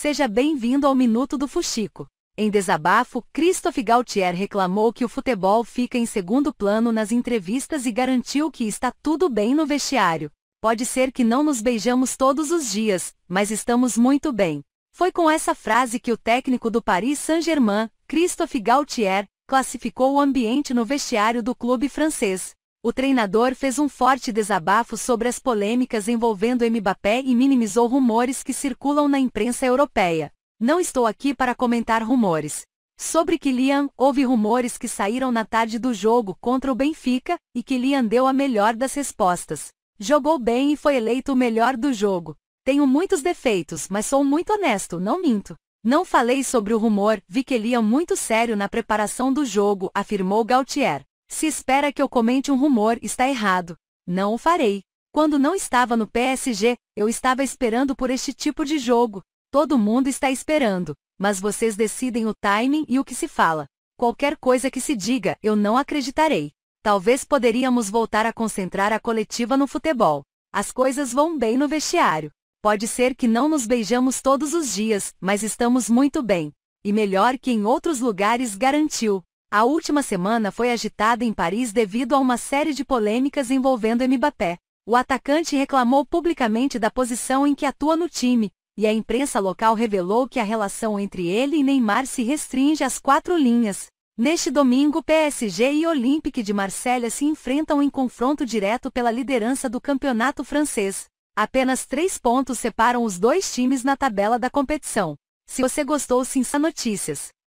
Seja bem-vindo ao Minuto do Fuxico. Em desabafo, Christophe Gaultier reclamou que o futebol fica em segundo plano nas entrevistas e garantiu que está tudo bem no vestiário. Pode ser que não nos beijamos todos os dias, mas estamos muito bem. Foi com essa frase que o técnico do Paris Saint-Germain, Christophe Gaultier, classificou o ambiente no vestiário do clube francês. O treinador fez um forte desabafo sobre as polêmicas envolvendo Mbappé e minimizou rumores que circulam na imprensa europeia. Não estou aqui para comentar rumores. Sobre Kylian, houve rumores que saíram na tarde do jogo contra o Benfica, e Kylian deu a melhor das respostas. Jogou bem e foi eleito o melhor do jogo. Tenho muitos defeitos, mas sou muito honesto, não minto. Não falei sobre o rumor, vi Kylian muito sério na preparação do jogo, afirmou Galtier. Se espera que eu comente um rumor, está errado. Não o farei. Quando não estava no PSG, eu estava esperando por este tipo de jogo. Todo mundo está esperando, mas vocês decidem o timing e o que se fala. Qualquer coisa que se diga, eu não acreditarei. Talvez poderíamos voltar a concentrar a coletiva no futebol. As coisas vão bem no vestiário. Pode ser que não nos beijamos todos os dias, mas estamos muito bem. E melhor que em outros lugares garantiu. A última semana foi agitada em Paris devido a uma série de polêmicas envolvendo Mbappé. O atacante reclamou publicamente da posição em que atua no time, e a imprensa local revelou que a relação entre ele e Neymar se restringe às quatro linhas. Neste domingo, PSG e Olympique de Marselha se enfrentam em confronto direto pela liderança do campeonato francês. Apenas três pontos separam os dois times na tabela da competição. Se você gostou, sim, notícias.